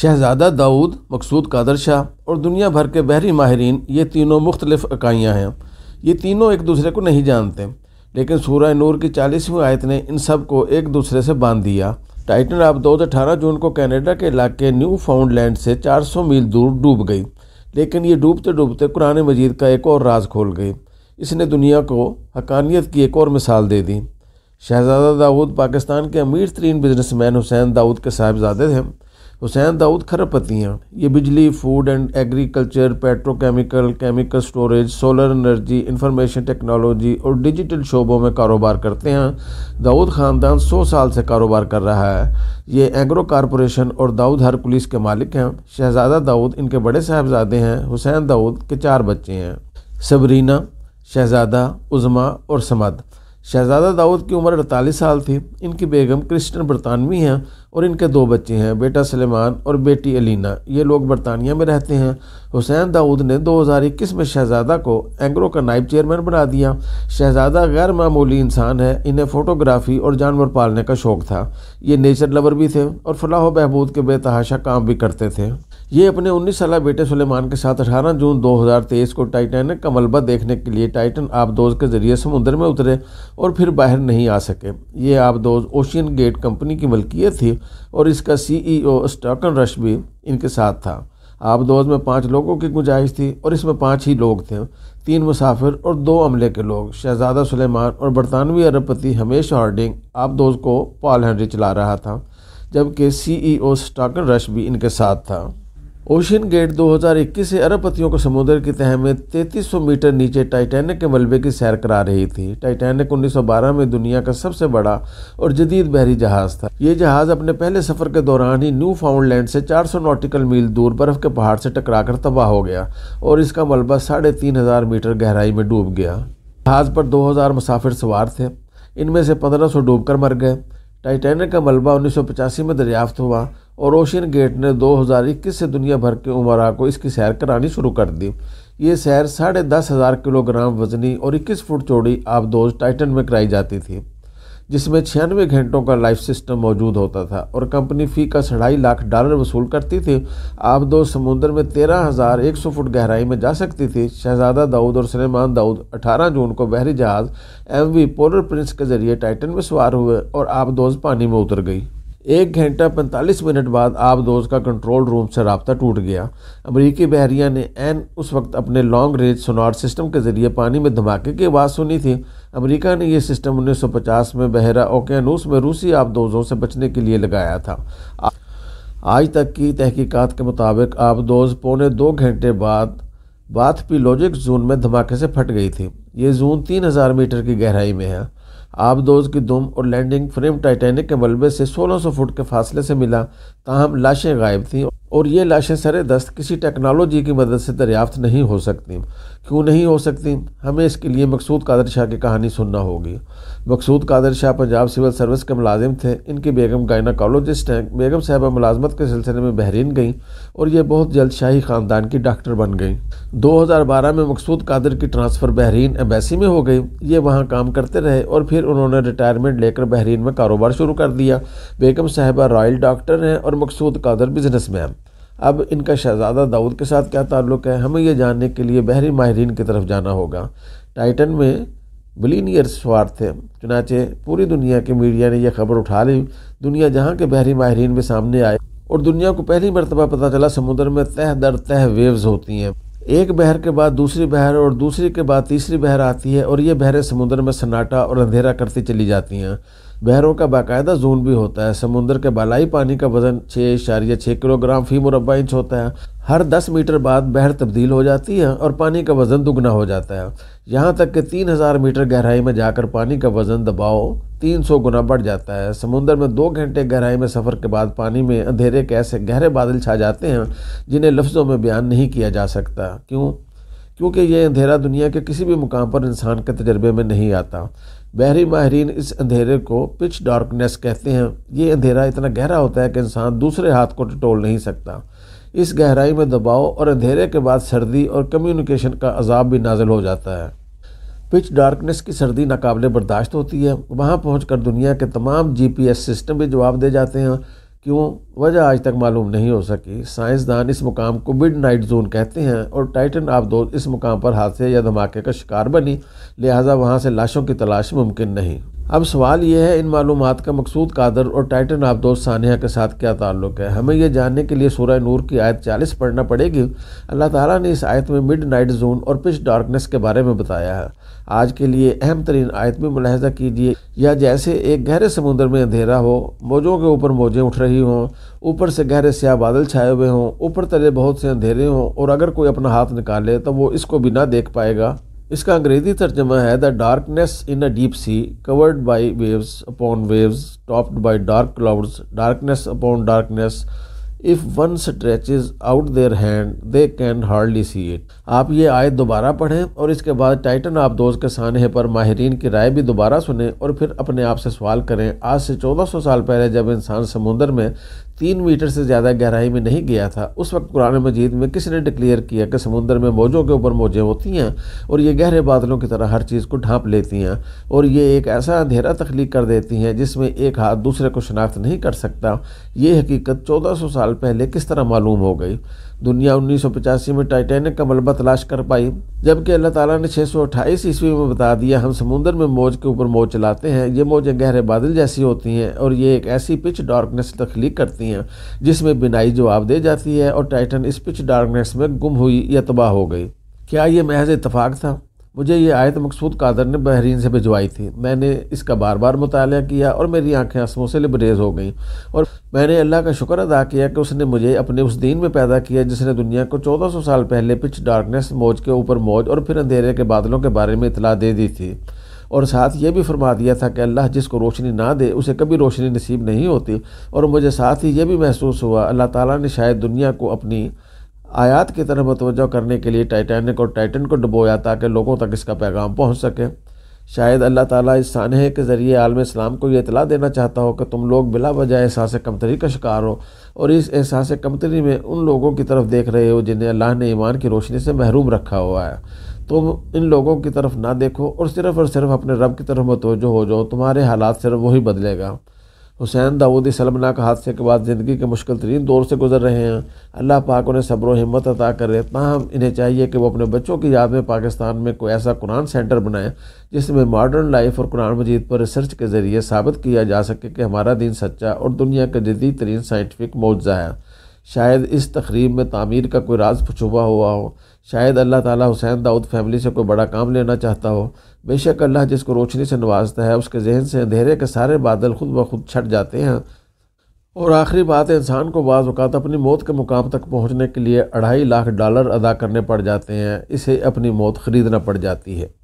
शहजादा दाऊद मकसूद कादर शाह और दुनिया भर के बहरी माहरीन ये तीनों मुख्तलिफ इकाइयाँ हैं ये तीनों एक दूसरे को नहीं जानते लेकिन सूरह नूर की चालीसवीं आयत ने इन सब को एक दूसरे से बांध दिया टाइटन आप दो अठारह जून को कैनेडा के इलाके न्यू फाउंडलैंड से 400 मील दूर डूब गई लेकिन ये डूबते डूबते कुरान मजीद का एक और राज खोल गई इसने दुनिया को हकानियत की एक और मिसाल दे दी शहजादा दाऊद पाकिस्तान के अमीर तरीन बिजनेसमैन हुसैन दाऊद के साहबजादे थे हुसैन दाऊद खरपतियाँ हैं ये बिजली food and agriculture petrochemical chemical storage solar energy information technology और डिजिटल शोबों में कारोबार करते हैं दाऊद ख़ानदान 100 साल से कारोबार कर रहा है ये एग्रो कारपोरेशन और दाऊद हर पुलिस के मालिक हैं शहजादा दाऊद इनके बड़े साहबजादे हैं हुसैन दाऊद के चार बच्चे हैं सबरीना शहजादा उज़मा और समद शहजादा दाऊद की उम्र अड़तालीस साल थी इनकी बेगम क्रिश्चियन बरतानवी हैं और इनके दो बच्चे हैं बेटा सलेमान और बेटी अलीना ये लोग बरतानिया में रहते हैं हुसैन दाऊद ने 2021 में शहजादा को एंग्रो का नायब चेयरमैन बना दिया शहजादा गैर मामूली इंसान है इन्हें फ़ोटोग्राफी और जानवर पालने का शौक़ था ये नेचर लवर भी थे और फलाह बहबूद के बेतहाशा काम भी करते थे ये अपने 19 साल बेटे सुलेमान के साथ 18 जून 2023 को टाइटैनिक का मलबा देखने के लिए टाइटन आबदोज के जरिए समुद्र में उतरे और फिर बाहर नहीं आ सके ये आबदोज ओशियन गेट कंपनी की मलकियत थी और इसका सीईओ e स्टॉकन रश भी इनके साथ था आबदोज में पाँच लोगों की गुंजाइश थी और इसमें पाँच ही लोग थे तीन मुसाफिर और दो अमले के लोग शहजादा सुलेमान और बरतानवी अरबपति हमेश हार्डिंग आबदोज को पॉल हेनरी चला रहा था जबकि सीईओ e स्टॉकन रश भी इनके साथ था ओशन गेट 2021 से अरबपतियों को समुद्र की तह में 3300 मीटर नीचे टाइटैनिक के मलबे की सैर करा रही थी टाइटैनिक 1912 में दुनिया का सबसे बड़ा और जदीद बहरी जहाज था ये जहाज अपने पहले सफर के दौरान ही न्यू फाउंडलैंड से 400 नॉटिकल मील दूर बर्फ के पहाड़ से टकराकर तबाह हो गया और इसका मलबा साढ़े तीन हजार मीटर गहराई में डूब गया जहाज पर दो मुसाफिर सवार थे इनमें से 1500 डूबकर मर गए टाइटैनिक का मलबा उन्नीस में दरियाफ्त हुआ और ओशियन गेट ने 2021 से दुनिया भर के उमरा को इसकी सैर करानी शुरू कर दी ये सैर साढ़े दस हज़ार किलोग्राम वजनी और 21 फुट चौड़ी आबदोज टाइटन में कराई जाती थी जिसमें छियानवे घंटों का लाइफ सिस्टम मौजूद होता था और कंपनी फ़ी का सढ़ाई लाख डॉलर वसूल करती थी आबदोज समुंदर में तेरह हज़ार एक सौ फुट गहराई में जा सकती थी शहजादा दाऊद और सलेमान दाऊद अठारह जून को बहरी जहाज़ एम वी पोलर प्रिंस के जरिए टाइटन में सवार हुए और आबदोज पानी में उतर गई एक घंटा 45 मिनट बाद आबदोज का कंट्रोल रूम से रबता टूट गया अमरीकी बहरिया ने एन उस वक्त अपने लॉन्ग रेंज सोनार सिस्टम के जरिए पानी में धमाके की आवाज़ सुनी थी अमेरिका ने यह सिस्टम 1950 में बहरा ओकेनूस में रूसी आबदोजों से बचने के लिए लगाया था आज तक की तहकीकात के मुताबिक आबदोज पौने दो घंटे बाद बाथ पी लॉजिक जोन में धमाके से फट गई थी ये जोन 3000 मीटर की गहराई में है आबदोज की दुम और लैंडिंग फ्रेम टाइटैनिक के मलबे से 1600 फुट के फासले से मिला ताहम लाशें गायब थीं और ये लाशें सरे दस्त किसी टेक्नोलॉजी की मदद से दरियाफ्त नहीं हो सकती क्यों नहीं हो सकती हमें इसके लिए मकसूद कादर शाह की कहानी सुनना होगी मकसूद कादर शाह पंजाब सिविल सर्विस के मुलाजिम थे इनकी बेगम गायनाकोलॉजिस्ट हैं बेगम साहबा मुलाजमत के सिलसिले में बहरीन गईं और ये बहुत जल्द शाही ख़ानदान की डॉक्टर बन गईं 2012 में मकसूद कादर की ट्रांसफ़र बहरीन एम्बेसी में हो गई ये वहाँ काम करते रहे और फिर उन्होंने रिटायरमेंट लेकर बहरीन में कारोबार शुरू कर दिया बेगम साहबा रॉयल डॉक्टर हैं और मकसूद कादर मैन अब इनका शहजादा दाऊद के साथ क्या ताल्लुक है हमें यह जानने के लिए बहरी माहरीन की तरफ जाना होगा टाइटन में बिलीनियर सवार थे चुनाचे पूरी दुनिया के मीडिया ने यह खबर उठा ली दुनिया जहाँ के बहरी माहरीन भी सामने आए और दुनिया को पहली मरतबा पता चला समुद्र में तह दर तह वेव्स होती हैं एक बहर के बाद दूसरी बहर और दूसरी के बाद तीसरी बहर आती है और ये बहरें समुद्र में सन्नाटा और अंधेरा करती चली जाती हैं बहरों का बाकायदा जोन भी होता है समुद्र के बालाई पानी का वजन छः इशारिया छः किलोग्राम फी मुरबा इंच होता है हर दस मीटर बाद बहर तब्दील हो जाती है और पानी का वजन दुगना हो जाता है यहाँ तक कि तीन हज़ार मीटर गहराई में जाकर पानी का वजन दबाव सौ गुना बढ़ जाता है समुंदर में दो घंटे गहराई में सफ़र के बाद पानी में अंधेरे के ऐसे गहरे बादल छा जाते हैं जिन्हें लफ्ज़ों में बयान नहीं किया जा सकता क्यों क्योंकि यह अंधेरा दुनिया के किसी भी मुकाम पर इंसान के तजर्बे में नहीं आता बहरी माहरीन इस अंधेरे को पिच डार्कनेस कहते हैं ये अंधेरा इतना गहरा होता है कि इंसान दूसरे हाथ को टटोल नहीं सकता इस गहराई में दबाव और अंधेरे के बाद सर्दी और कम्युनिकेशन का अजाब भी नाजिल हो जाता है पिच डार्कनेस की सर्दी नाकबले बर्दाश्त होती है वहाँ पहुँच दुनिया के तमाम जी पी एस सिस्टम भी जवाब दे जाते हैं क्यों वजह आज तक मालूम नहीं हो सकी साइंसदान इस मुकाम को मिड नाइट जोन कहते हैं और टाइटन आबदोज इस मुकाम पर हादसे या धमाके का शिकार बनी लिहाजा वहाँ से लाशों की तलाश मुमकिन नहीं अब सवाल यह है इन मालूम का मकसूद कादर और टाइटन आबदोस्त सानिया के साथ क्या ताल्लुक है हमें यह जानने के लिए सूर्य नूर की आयत 40 पढ़ना पड़ेगी अल्लाह ताला ने इस आयत में मिड नाइट जोन और पिच डार्कनेस के बारे में बताया है आज के लिए अहम तरीन आयत में मुलाहजा कीजिए या जैसे एक गहरे समुंदर में अंधेरा हो मौजों के ऊपर मौजें उठ रही हों ऊपर से गहरे स्याह बादल छाए हुए हों ऊपर तले बहुत से अंधेरे हों और अगर कोई अपना हाथ निकाले तो वो इसको भी ना देख पाएगा इसका अंग्रेजी तर्जमा है the darkness in a deep sea covered by waves upon waves topped by dark clouds darkness upon darkness if one stretches out their hand they can hardly see it आप ये आयत दोबारा पढ़ें और इसके बाद टाइटन आप दोस्त के सानहे पर माहरीन की राय भी दोबारा सुने और फिर अपने आप से सवाल करें आज से चौदह सौ साल पहले जब इंसान समुंदर में तीन मीटर से ज़्यादा गहराई में नहीं गया था उस वक्त कुरान मजीद में किसने डिक्लेयर किया कि समुंदर में मौजों के ऊपर मौजें होती हैं और ये गहरे बादलों की तरह हर चीज़ को ढांप लेती हैं और ये एक ऐसा अंधेरा तख्लीक कर देती हैं जिसमें एक हाथ दूसरे को शनाख्त नहीं कर सकता ये हकीकत चौदह सौ साल पहले किस तरह मालूम हो गई दुनिया उन्नीस में टाइटैनिक का मलबा तलाश कर पाई जबकि अल्लाह ताला ने 628 ईस्वी में बता दिया हम समुंदर में मौज के ऊपर मौज चलाते हैं ये मौजें गहरे बादल जैसी होती हैं और ये एक ऐसी पिच डार्कनेस तख्लीक करती हैं जिसमें बिनाई जवाब दे जाती है और टाइटन इस पिच डार्कनेस में गुम हुई या तबाह हो गई क्या ये महज इतफाक़ था मुझे ये आयत मकसूद कादर ने बहरीन से भिजवाई थी मैंने इसका बार बार मुताल किया और मेरी आंखें आंसुओं से लिबरेज हो गईं और मैंने अल्लाह का शुक्र अदा किया कि उसने मुझे अपने उस दिन में पैदा किया जिसने दुनिया को चौदह सौ साल पहले पिच डार्कनेस मौज के ऊपर मौज और फिर अंधेरे के बादलों के बारे में इतला दे दी थी और साथ ये भी फरमा दिया था कि अल्लाह जिसको रोशनी ना दे उसे कभी रोशनी नसीब नहीं होती और मुझे साथ ही ये भी महसूस हुआ अल्लाह ताली ने शायद दुनिया को अपनी आयात की तरफ मतवज करने के लिए टाइटैनिक और टाइटन को डुबोया ताकि लोगों तक इसका पैगाम पहुँच सके शायद अल्लाह ताला इस सानहे के ज़रिए आलम इस्लाम को यह इतला देना चाहता हो कि तुम लोग बिला वजह एहसास कमतरी का शिकार हो और इस एहसास कमतरी में उन लोगों की तरफ देख रहे हो जिन्हें अल्लाह ने ईमान की रोशनी से महरूम रखा हुआ है तुम इन लोगों की तरफ ना देखो और सिर्फ़ और सिर्फ अपने रब की तरफ मतवजो हो जाओ तुम्हारे हालात सिर्फ वही बदलेगा हुसैन दाऊद सलमना के हादसे के बाद ज़िंदगी के मुश्किल तरीन दौर से गुजर रहे हैं अल्लाह पाक उन्हें सब्र हिम्मत अदा करे तहम इन्हें चाहिए कि वो अपने बच्चों की याद में पाकिस्तान में कोई ऐसा कुरान सेंटर बनाए जिसमें मॉडर्न लाइफ और कुरान मजीद पर रिसर्च के ज़रिए साबित किया जा सके कि हमारा दिन सच्चा और दुनिया का जदीद तरीन साइंटिफिक मुआवजा है शायद इस तकरीब में तामीर का कोई राज छुपा हुआ हो शायद अल्लाह ताली हुसैन दाऊद फैमिली से कोई बड़ा काम लेना चाहता हो बेशक अल्लाह जिसको रोशनी से नवाजता है उसके जहन से अंधेरे के सारे बादल खुद ब खुद छट जाते हैं और आखिरी बात इंसान को बाज़ात अपनी मौत के मुकाम तक पहुँचने के लिए अढ़ाई लाख डॉलर अदा करने पड़ जाते हैं इसे अपनी मौत ख़रीदना पड़ जाती है